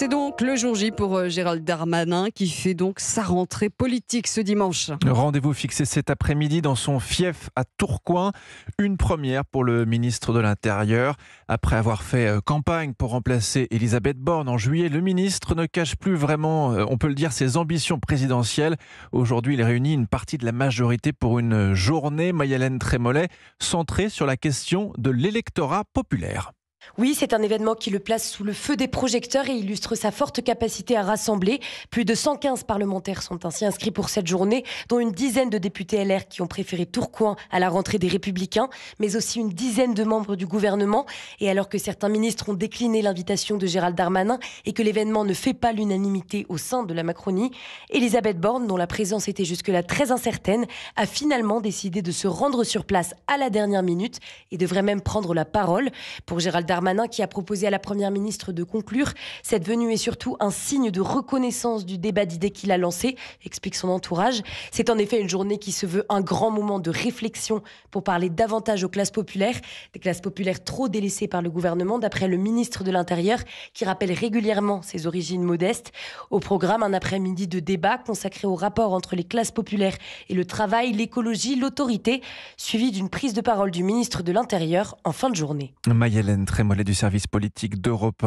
C'est donc le jour J pour euh, Gérald Darmanin qui fait donc sa rentrée politique ce dimanche. Rendez-vous fixé cet après-midi dans son fief à Tourcoing. Une première pour le ministre de l'Intérieur. Après avoir fait euh, campagne pour remplacer Elisabeth Borne en juillet, le ministre ne cache plus vraiment, euh, on peut le dire, ses ambitions présidentielles. Aujourd'hui, il réunit une partie de la majorité pour une journée, Mayalène Trémollet, centrée sur la question de l'électorat populaire. Oui, c'est un événement qui le place sous le feu des projecteurs et illustre sa forte capacité à rassembler. Plus de 115 parlementaires sont ainsi inscrits pour cette journée, dont une dizaine de députés LR qui ont préféré Tourcoing à la rentrée des Républicains, mais aussi une dizaine de membres du gouvernement. Et alors que certains ministres ont décliné l'invitation de Gérald Darmanin et que l'événement ne fait pas l'unanimité au sein de la Macronie, Elisabeth Borne, dont la présence était jusque-là très incertaine, a finalement décidé de se rendre sur place à la dernière minute et devrait même prendre la parole. Pour Gérald Darmanin, qui a proposé à la Première ministre de conclure. Cette venue est surtout un signe de reconnaissance du débat d'idées qu'il a lancé, explique son entourage. C'est en effet une journée qui se veut un grand moment de réflexion pour parler davantage aux classes populaires, des classes populaires trop délaissées par le gouvernement, d'après le ministre de l'Intérieur, qui rappelle régulièrement ses origines modestes. Au programme, un après-midi de débat consacré au rapport entre les classes populaires et le travail, l'écologie, l'autorité, suivi d'une prise de parole du ministre de l'Intérieur en fin de journée. très Mollet du service politique d'Europe 1.